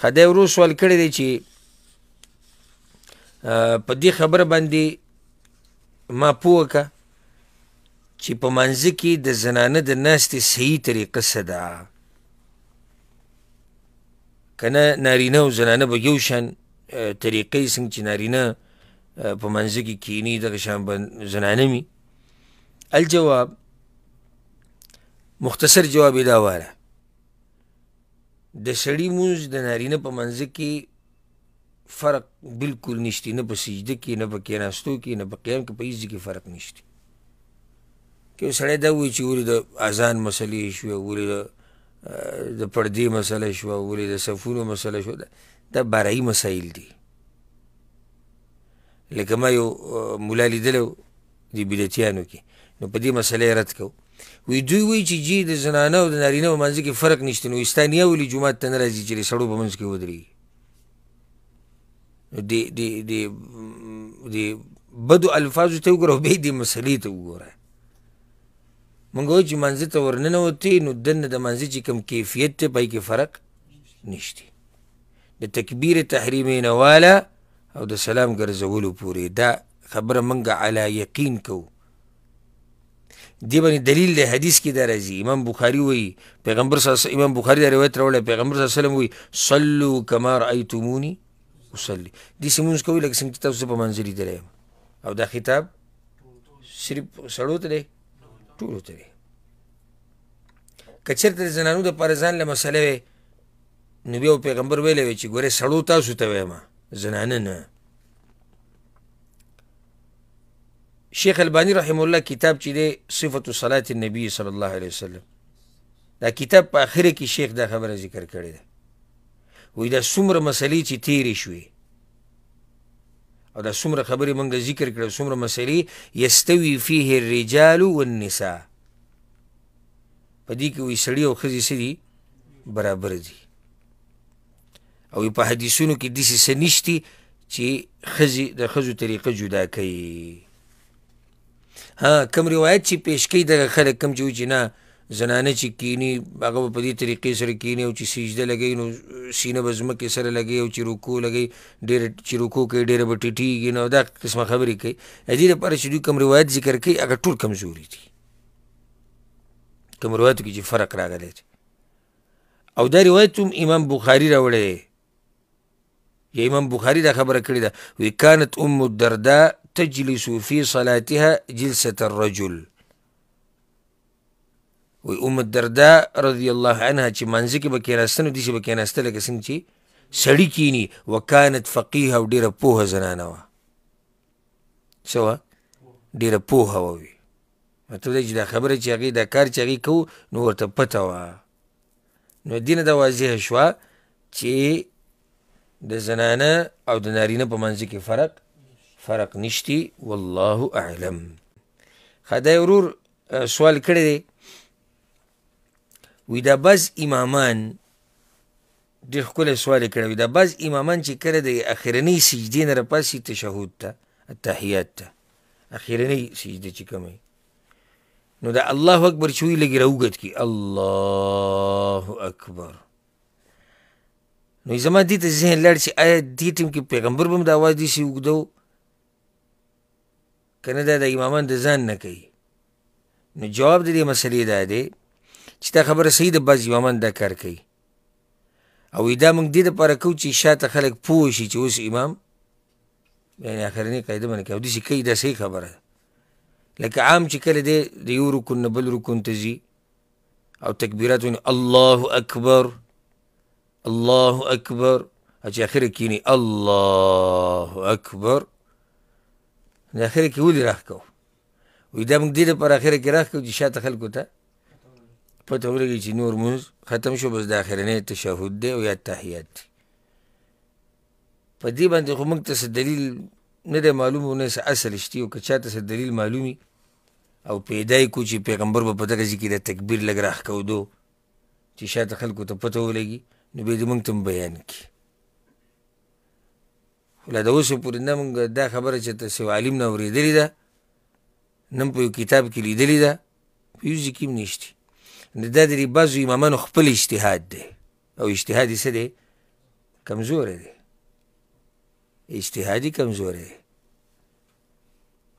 خدای ورو سوال کړی دی چې په دې خبره باندې ما پوه که چې په منځ کې د زنانه د ناستې صحیح طریقه څه ده کنه نارینه او زنانه به یو شان طریقې څنګه چې نارینه په منځ کې کینی دغه شان به زنانه می الجواب مختصر جواب دا واره د سړی مونږ د نارینه په منځ کې فرق بالکل نشتی نه په سجده کې نه په کیناستو کې نه په قیام کې په هیڅ کې فرق نشتی که سړی دا وایي چې ولې د اذان مسلې شوه ولې د د پردې مسله شوه ولې د صفونو مسله شوه دا بارایي مسایل دي لکه ما یو ملا لیدلی د بدتیانو کې نو په دې مسله رد کوو وی دوی وی چې جی د زنانه او د نارینه په منځ کې فرق نشته نو استانیه ولې جمعات ته نه راځي چې د سړو په منځ کې ودرېږي د د د د بدو الفاظو ته وګوره به د مسلې ته وګوره مونږ چې منځ ته ورننوتې نو دنه د منځ چې کم کیفیت ته پای کې فرق نشته د تکبیر تحریم نه والا او د سلام ګرځولو پورې دا خبره مونږه علا یقین کوو دی باندې دلیل له حدیث کې درځي امام بخاری وایي پیغمبر صلی الله امام بخاری دا روایت راوړل پیغمبر صلی الله علیه وسلم وایي صلوا کما رایتمونی اصلي دي سیمونز کوي لکه څنګه چې تاسو په منځ لیدل او دا خطاب صرف سړو ته دی ټولو ته دی کچرته زنانو د پرزان له مسلې نو بیا پیغمبر ویلې چې ګوره سړو تاسو ته وایم زنانه نه شیخ البانی رحم الله کتاب چې دی صفت صلات النبی صلی الله علیه وسلم دا کتاب په اخر کې شیخ دا خبره ذکر کړې ده وې دا څومره مسلې چې تیرې شوې او دا څومره خبرې موږ ذکر کړې څومره مسلې یستوي فيه الرجال والنساء په دې کې وې سړی او ښځې سړي برابر دي او په حدیثونو کې داسې څه نشتي چې ښځې د ښځو طریقه جدا کوي ها کوم روایت چې پیش کوي دغه خلک کوم چې وایي نه زنانه چې کینی هغه په دې طریقې سره کینی او چې سجده لګی نو سینه به ځمکې سره لګی او چې رکوع لګی ډېر چې رکوع کوي ډېره به ټیټېږي نو دا قسمه خبرې کوي د دې لپاره چې دوی کوم روایت ذکر کوي هغه ټول کمزوري دي کوم روایتو کې چې فرق راغلی دی او دا روایت هم امام بخاري راوړی یا امام بخاري دا خبره کړې ده وی کانت ام الدرداء تجلس في صلاتها جلسة الرجل وی ام الدرداء رضی الله عنها چې منځ کې به کېناستنو دي چې به کېناسته لکه څنګه چې سړی کینی وکانت فقیه او ډیره پوهه زنانه وه څه وه ډیره پوهه وه وي مطلب دی چې دا خبره چې هغې دا کار چې هغې کوو نو ورته پته وه نو دینه دا واضحه شوه چې د زنانه او د نارینه په منځ کې فرق فرق نشتی والله اعلم خدای ورور سوال کړی دی وی دا بز امامان ډېر ښکلی سوال یې کړی وی دا بز امامان چې کړی دی اخرنۍ سجدې نه راپاسي تشهود ته تحیات ته اخرنۍ سجدې چې کومې نو دا الله اکبر چې وی لږې راوګت کړي الله اکبر نو زما دې ته ذهن لاړ چې آیا دې ټیم کې پیغمبر به هم دا اواز داسې اوږده کنه دا د امامت د ځان نه کوي نو جواب د دې مسلې دا دی چې دا خبره صحیح ده بعض امامان دا کار کوي او دا موږ دې دپاره کوو چې شاته خلک پوه شي چې اوس امام یعنې اخرنۍ قاعده باندې کوي او داسې کوي دا صحیح خبره ده لکه عام چې کله دی د یو رکن نه بل رکن ته ځي او تکبیرات ونی الله اکبر الله اکبر او چې اخره کینی الله اکبر نو اخر کې ولې راخ کو وې دا موږ دې لپاره اخر کې راخ کو چې شاته خلکو ته پته ولګي چې نور موږ ختم شو بس د اخرنۍ تشهود دی او یا تحیات دی په دې باندې خو موږ ته څه دلیل نه دی معلوم او نه څه اصل شته او که چاته څه دلیل معلومي او پیدای کو چې پیغمبر به په دغه ځای کې د تکبیر لږ راښکودو چې شاته خلکو ته پته ولګي نو بیا دې موږ ته بیان کړي لا د اوسې پورې نه موږ دا خبره چې تاسې عالم نه اورېدلې ده نه په یو کتاب کې لیدلې ده په یو ځای کې هم نشتي دا د دې بعضو امامانو خپل اجتهاد دی او اجتهاد یې څه دی کمزوری دی اجتهادي کمزوری دی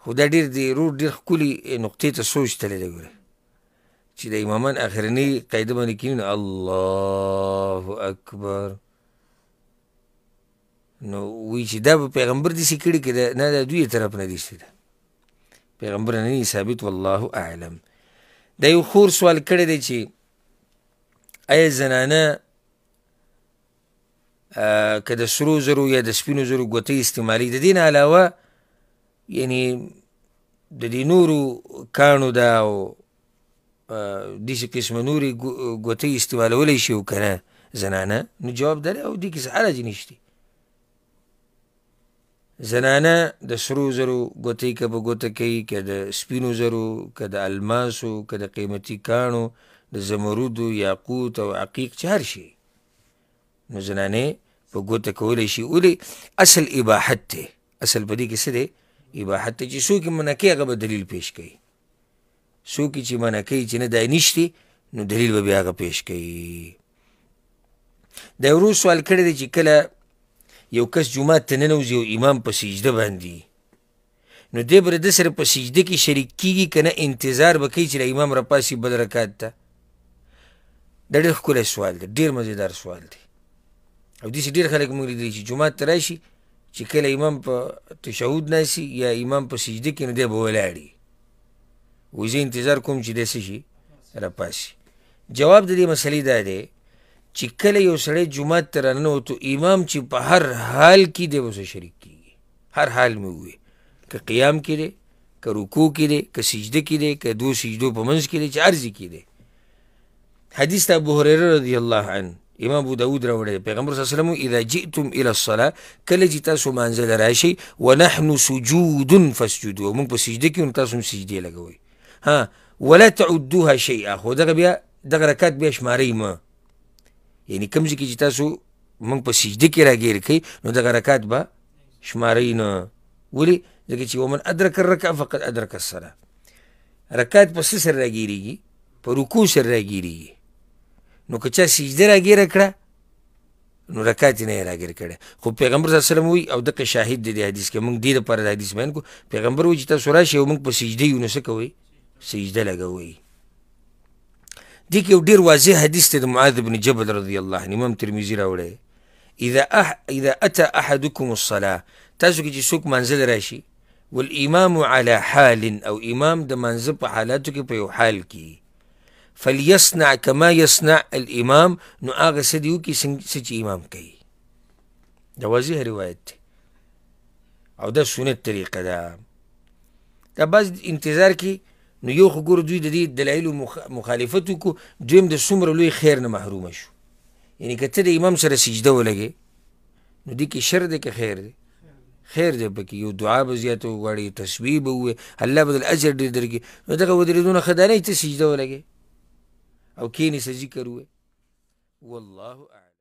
خو دا ډېر د روډ ډېر ښکلي نقطې ته سوچ تللی دی ګوره چې د امامان اخرنۍ قاعده باندې کینو الله اکبر نو وی چې دا به پیغمبر داسې کړي که د نه د دوی طرف نه دي شوي ده پیغمبر نه دي ثابت والله اعلم دا یو خور سوال کړی دی چې آیا زنانه که د سرو زرو یا د سپینو زرو ګوتۍ استعمالي د دې نه علاوه یعنی د دې نورو کانو دا او داسې قسمه نورې ګوتۍ استعمالولی شي او که نه زنانه نو جواب داره او دې کې څه حرج نشتی زنانه د سرو زرو ګوتې که په ګوته کوي که د سپینو زرو که د الماسو که د قیمتي کاڼو د زمرودو یاقوت او عقیق چې هر شي نو زنانې په ګوته کولی شي ولې اصل اباحت دی اصل په دې کې څه دی اباحت دی چې څوک یې منع کوي هغه به دلیل پیش کوي څوک یې چې منع کوي چې نه دا نشتي نو دلیل به بیا هغه پیش کوي د ورو سوال کړی دی چې کله یو کس جمعه ته ننوځي او امام په سجده باندې نو دی بر د سره په سجده کې شریک کیږي کنه انتظار وکړي چې امام را پاسي بل رکعت ته دا ډېر ښکلی سوال دی ډېر مزیدار سوال دی او داسې ډېر خلک موږ لیدلی چې جومات ته راشي چې کله امام په تشهود ناسي یا امام په سجده کې نو دی به ولاړي وایي زه انتظار کوم چې دی څه شي راپاسي جواب د دې مسلې دا دی چې کله یو سړی جمعه ته راننوت امام چې په هر حال کې دی وسه شریک کیږي هر حال مې وي که قیام کې دی که رکوع کې دی که سجده کې دی که دو سجدو په منځ کې دی چې عرض کې دی حدیث ته ابو هريره رضی الله عنه امام ابو داود راوړی پیغمبر صلی الله علیه وسلم اذا جئتم الى الصلاه کله چې تاسو منزل راشي ونحن سجود فاسجدوا موږ په سجده کې تاسو سجده لګوي ها ولا تعدوها شيئا خو دغه بیا دغه رکعت بیا شمارې ما یعنی کوم ځای کې چې تاسو موږ په سجده کې راګیر کړئ نو دغه رکات به شمارئ نه ولې ځکه چې ومن ادرک الرکعه فقد ادرک الصلاه رکات په څه سره راګیریږي په رکوع سره راګیریږي نو که چا سجده راګیره کړه نو رکعت نه راګر کړه خو پیغمبر صلی الله علیه وسلم وی او دغه شاهد دی حدیث کې موږ دې لپاره حدیث مین کو پیغمبر وی چې تاسو راشي موږ په سجده یو نس کوي سجده لګوي دې کې یو ډېر واضح حدیث دی د معاذ بن جبل رضی الله عنه امام ترمیزي راوړی اذا أح... اذا اتى احدكم الصلاه تاسو کې چې څوک منزل راشي والامام على حال او امام د منزل په حالاتو کې په یو حال کې فليصنع كما يصنع الامام نو هغه څه دی وکړي څه چې امام کوي دا واضح روایت دی او دا سنت طریقه ده دا, دا بعض انتظار کې نو یو خو ګور دوی د دې دلایلو مخالفت وکړو دویم د څومره لوی خیر نه محروم شو یعنی که ته د امام سره سجده ولګې نو دې کې شر دی که خیر دی خیر دی پکې یو دعا به زیاته وغواړي تسبیح به ووایي الله به الاجر ډېر درکړي نو دغه ودرېدونه ښه دانه ته سجده ولګې او کینې څه ذکر ووایي والله اعلم